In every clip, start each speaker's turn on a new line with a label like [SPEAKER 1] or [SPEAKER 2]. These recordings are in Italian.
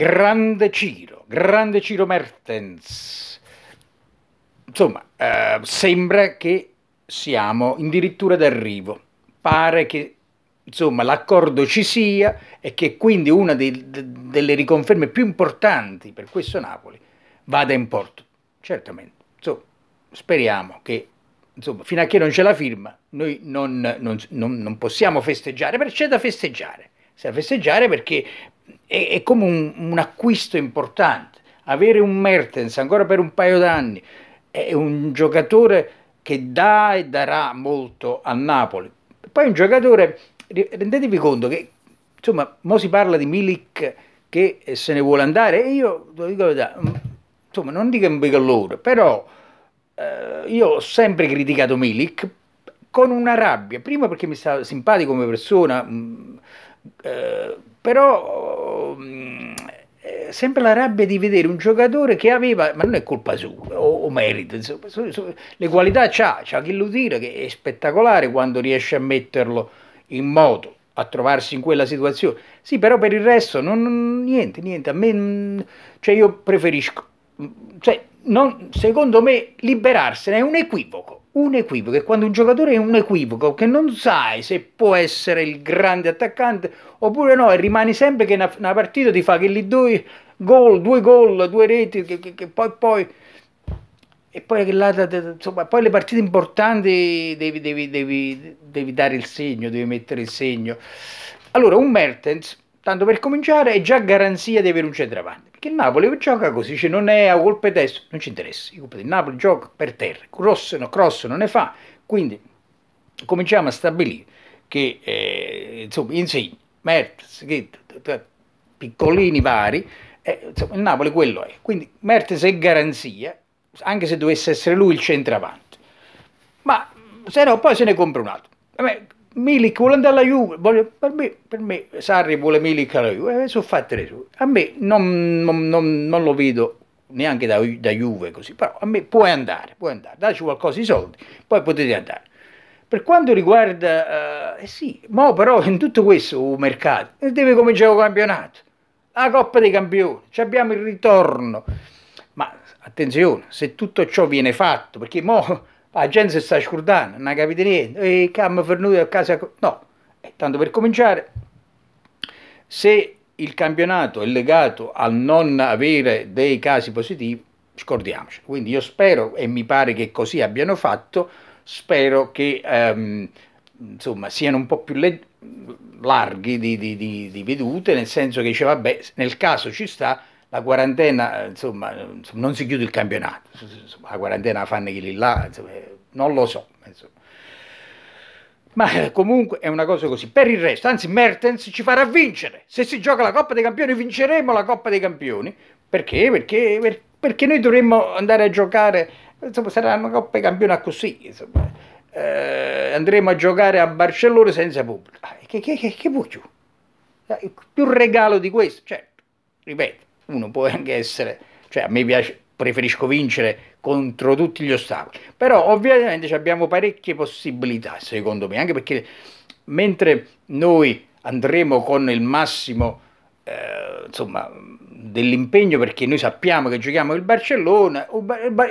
[SPEAKER 1] Grande Ciro, grande Ciro Mertens. Insomma, eh, sembra che siamo addirittura d'arrivo. Pare che insomma, l'accordo ci sia e che quindi una dei, de, delle riconferme più importanti per questo Napoli vada in porto. Certamente, insomma, speriamo che insomma, fino a che non c'è la firma, noi non, non, non, non possiamo festeggiare, perché c'è da festeggiare si a festeggiare perché è, è come un, un, acquisto importante. Avere un Mertens ancora per un paio d'anni è un giocatore che dà e darà molto a Napoli. Poi un giocatore, rendetevi conto che, insomma, mo si parla di Milik che eh, se ne vuole andare e io, lo dico la verità, mm, insomma, non dico un bigallore, però eh, io ho sempre criticato Milik con una rabbia, prima perché mi stava simpatico come persona, mh, mm, eh, però eh, sempre la rabbia di vedere un giocatore che aveva, ma non è colpa sua o, o merito, insomma, su, su, le qualità c'ha, c'ha chi lo dire che è spettacolare quando riesce a metterlo in moto a trovarsi in quella situazione. Sì, però per il resto non, niente, niente, a me mm, cioè io preferisco mm, cioè, non, secondo me liberarsene è un equivoco un equivoco. è quando un giocatore è un equivoco, che non sai se può essere il grande attaccante oppure no, e rimani sempre che una, partita ti fa che lì due gol, due gol, due reti, che, che, che poi poi... E poi, insomma, poi le partite importanti devi, devi, devi, devi dare il segno, devi mettere il segno. Allora, un Mertens, tanto per cominciare, è già garanzia di avere un centravanti. Perché il Napoli gioca così, cioè non è a colpe destro, non ci interessa. Il Napoli gioca per terra, cross, no, cross non ne fa, quindi cominciamo a stabilire che eh, insomma, Insigne, Mertens, piccolini vari, eh, insomma, il Napoli quello è. Quindi Mertens è garanzia, anche se dovesse essere lui il centravanti. Ma se no poi se ne compra un altro. Vabbè, Milik andare alla Juve, voglio, per, me, per, me, Sarri vuole Milik alla Juve, eh, sono fatte le sue. A me non, non, non, non lo vedo neanche da, da, Juve così, però a me puoi andare, puoi andare, dacci qualcosa di soldi, poi potete andare. Per quanto riguarda, eh, eh sì, ma però in tutto questo il oh, mercato eh, deve cominciare il campionato, la Coppa dei Campioni, abbiamo il ritorno, ma attenzione, se tutto ciò viene fatto, perché mo Ah, la gente si sta scordando, non capite niente, e cam per noi a casa... No, e eh, tanto per cominciare, se il campionato è legato al non avere dei casi positivi, scordiamoci. Quindi io spero, e mi pare che così abbiano fatto, spero che ehm, insomma, siano un po' più larghi di, di, di, di vedute, nel senso che dice, vabbè, nel caso ci sta, la quarantena, insomma, non si chiude il campionato, insomma, la quarantena fanno chi lì là, insomma, non lo so. Ma eh, comunque è una cosa così. Per il resto, anzi, Mertens ci farà vincere. Se si gioca la Coppa dei Campioni, vinceremo la Coppa dei Campioni. Perché? Perché, perché noi dovremmo andare a giocare. Insomma, sarà una Coppa dei Campioni così. Insomma. Eh, andremo a giocare a Barcellona senza pubblico. Ah, che, che, che, che più? Eh, più regalo di questo? Certo, ripeto uno può anche essere, cioè a me piace, preferisco vincere contro tutti gli ostacoli, però ovviamente abbiamo parecchie possibilità secondo me, anche perché mentre noi andremo con il massimo eh, insomma, dell'impegno perché noi sappiamo che giochiamo il Barcellona,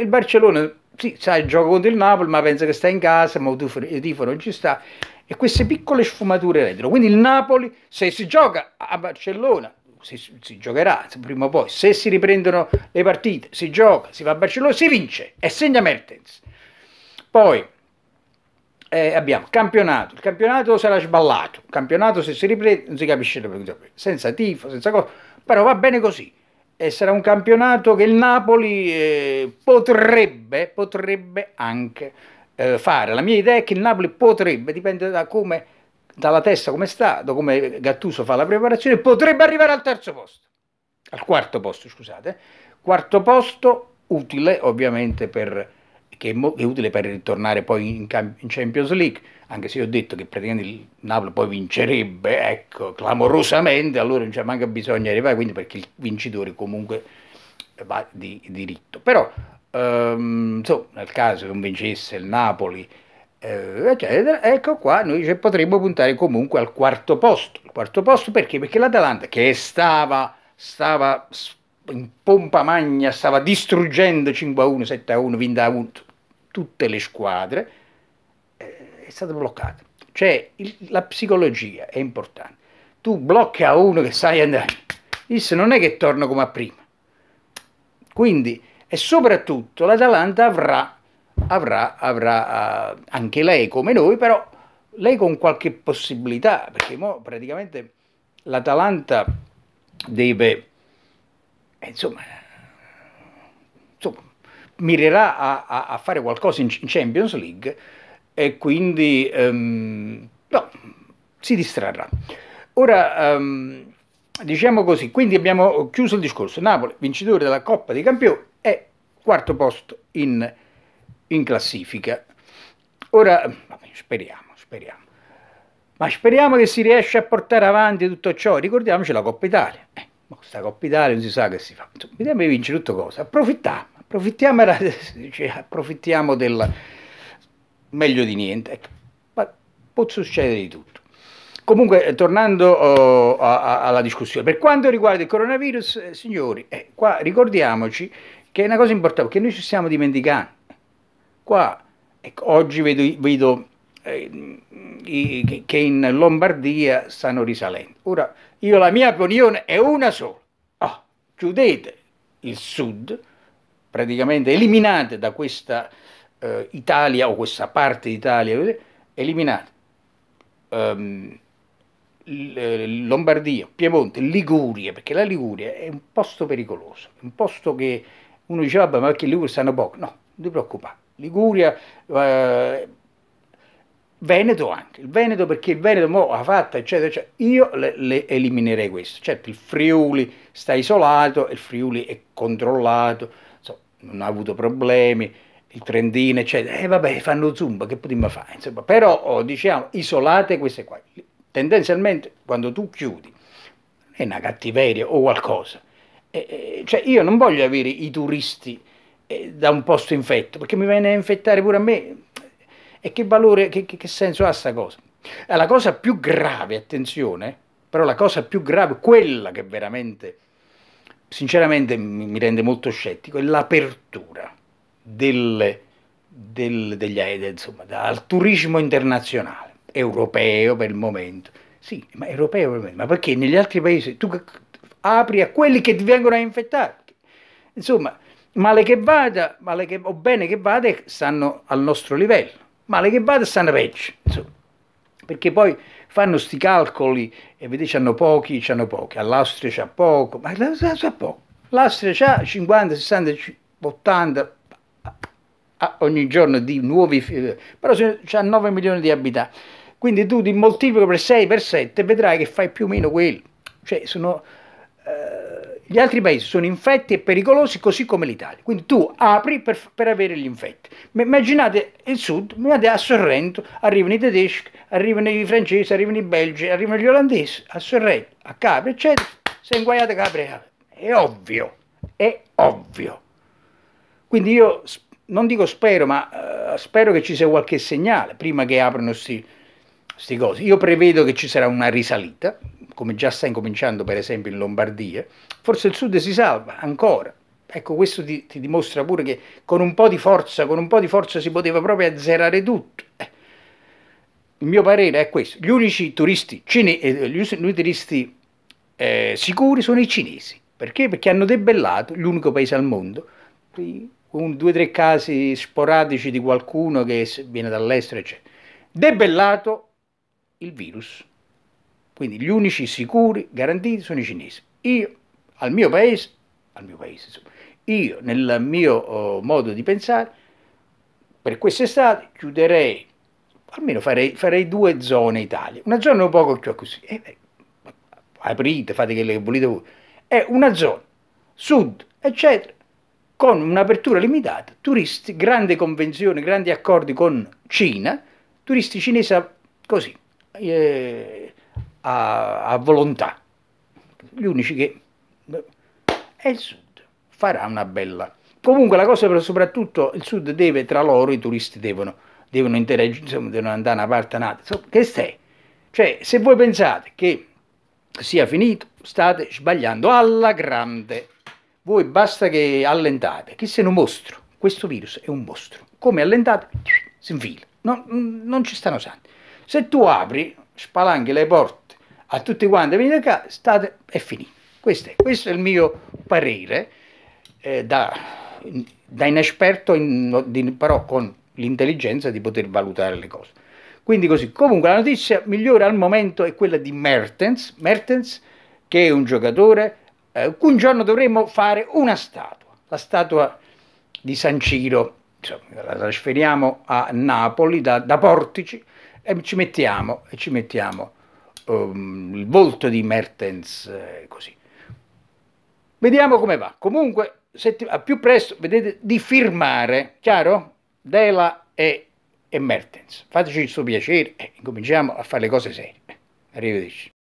[SPEAKER 1] il Barcellona sì, sai, gioca contro il Napoli, ma pensa che sta in casa, ma il tifo non ci sta. E queste piccole sfumature retro. Quindi il Napoli, se si gioca a Barcellona, si, si giocherà prima o poi, se si riprendono le partite, si gioca, si va a Barcellona, si vince e segna Mertens. Poi eh, abbiamo campionato, il campionato sarà sballato, il campionato se si riprende non si capisce da senza tifo, senza cosa, però va bene così. E sarà un campionato che il Napoli eh, potrebbe, potrebbe anche eh, fare. La mia idea è che il Napoli potrebbe, dipende da come dalla testa come sta, da come Gattuso fa la preparazione, potrebbe arrivare al terzo posto, al quarto posto, scusate, quarto posto utile ovviamente per, che è utile per ritornare poi in, in Champions League, anche se io ho detto che praticamente il Napoli poi vincerebbe, ecco, clamorosamente, allora non c'è manca bisogno di arrivare, quindi perché il vincitore comunque va di diritto. Però, ehm, insomma, nel caso che non vincesse il Napoli, eh, eccetera, ecco qua noi potremmo puntare comunque al quarto posto. Il quarto posto perché? Perché l'Atalanta che stava, stava in pompa magna, stava distruggendo 5-1, 7-1, vinta a 1 tutte le squadre, eh, è stata bloccata. Cioè il, la psicologia è importante. Tu blocchi a uno che sai andare, disse non è che torna come a prima. Quindi, e soprattutto l'Atalanta avrà avrà, avrà eh, anche lei come noi, però lei con qualche possibilità, perché praticamente l'Atalanta deve, eh, insomma, insomma mirerà a, a, a, fare qualcosa in, Champions League e quindi um, no, si distrarrà. Ora, um, diciamo così, quindi abbiamo chiuso il discorso. Napoli, vincitore della Coppa dei Campioni, è quarto posto in Champions in classifica. Ora, speriamo, speriamo. Ma speriamo che si riesca a portare avanti tutto ciò. Ricordiamoci la Coppa Italia. Eh, ma questa Coppa Italia non si sa che si fa. Vediamo di vincere tutto cosa. Approfittiamo, approfittiamo, cioè, approfittiamo del meglio di niente. Ecco. Ma può succedere di tutto. Comunque, eh, tornando oh, a, a, alla discussione, per quanto riguarda il coronavirus, eh, signori, eh, qua ricordiamoci che è una cosa importante, che noi ci stiamo dimenticando Qua ecco, oggi vedo, vedo eh, che in Lombardia stanno risalendo. Ora, io la mia opinione è una sola. Oh, chiudete il sud, praticamente eliminate da questa eh, Italia o questa parte d'Italia, eliminate. Um, Lombardia, Piemonte, Liguria, perché la Liguria è un posto pericoloso, un posto che uno diceva, ma perché Liguria stanno poco? No, non ti preoccupare, Liguria, eh, Veneto anche, il Veneto perché il Veneto mo ha fatta eccetera eccetera, io le, le, eliminerei questo, certo il Friuli sta isolato, il Friuli è controllato, insomma, non ha avuto problemi, il Trentino eccetera, e eh, vabbè fanno zumba, che potremmo fare, insomma, però oh, diciamo isolate queste qua, tendenzialmente quando tu chiudi è una cattiveria o qualcosa, eh, eh, cioè io non voglio avere i turisti eh, da un posto infetto, perché mi viene a infettare pure a me. E che valore, che, che, che senso ha sta cosa? Eh, la cosa più grave, attenzione, però la cosa più grave, quella che veramente, sinceramente mi rende molto scettico, è l'apertura del, del, degli aerei, eh, insomma, al turismo internazionale, europeo per il momento. Sì, ma europeo per il momento, ma perché negli altri paesi tu apri a quelli che ti vengono a infettare? Insomma, male che vada, male che, o bene che vada, stanno al nostro livello, male che vada stanno peggio, insomma. perché poi fanno questi calcoli e vedi c'hanno pochi, c'hanno pochi, all'Austria c'ha poco, ma l'Austria c'ha poco, l'Austria c'ha 50, 60, 80 ogni giorno di nuovi, eh, però c'ha 9 milioni di abitanti, quindi tu ti moltiplico per 6, per 7 vedrai che fai più o meno quello, cioè sono... Eh, gli altri paesi sono infetti e pericolosi così come l'Italia. Quindi tu apri per, per avere gli infetti. Ma immaginate il sud, immaginate a Sorrento, arrivano i tedeschi, arrivano i francesi, arrivano i belgi, arrivano gli olandesi, a Sorrento, a Capri, eccetera. Se inguaiate Capri, è ovvio, è ovvio. Quindi io non dico spero, ma uh, spero che ci sia qualche segnale prima che aprano questi Cose. Io prevedo che ci sarà una risalita, come già sta incominciando per esempio in Lombardia, forse il sud si salva ancora. Ecco, questo ti, ti dimostra pure che con un po' di forza, con un po' di forza si poteva proprio azzerare tutto. Eh. Il mio parere è questo, gli unici turisti, cine, eh, gli turisti eh, sicuri sono i cinesi, perché? Perché hanno debellato l'unico paese al mondo, un, due o tre casi sporadici di qualcuno che viene dall'estero, eccetera, debellato il virus. Quindi gli unici sicuri, garantiti, sono i cinesi. Io, al mio paese, al mio paese insomma, io nel mio oh, modo di pensare, per quest'estate chiuderei, almeno farei, farei, due zone Italia. Una zona un poco più cioè così, eh, eh, aprite, fate quello che volete voi. È una zona, sud, eccetera, con un'apertura limitata, turisti, grande convenzione, grandi accordi con Cina, turisti cinesi così, eh, a, a volontà, gli unici che... è il sud, farà una bella... Comunque la cosa però soprattutto il sud deve, tra loro i turisti devono, devono interagire, insomma devono andare da una parte a un'altra, che stai? Cioè se voi pensate che sia finito, state sbagliando alla grande. Voi basta che allentate, che se un mostro, questo virus è un mostro. Come allentate, si infila, non, non ci stanno santi. Se tu apri, spalanchi le porte a tutti quanti, venite qua, state, è finito. Questo è, questo è il mio parere, eh, da, da, inesperto, in, di, però con l'intelligenza di poter valutare le cose. Quindi così, comunque la notizia migliore al momento è quella di Mertens, Mertens che è un giocatore, eh, un giorno dovremo fare una statua, la statua di San Ciro, Insomma, la trasferiamo a Napoli da, da Portici e ci mettiamo, e ci mettiamo um, il volto di Mertens, eh, così. Vediamo come va. Comunque, a ah, più presto, vedete, di firmare, chiaro? Dela e, e Mertens. Fateci il suo piacere e eh, cominciamo a fare le cose serie. Arrivederci.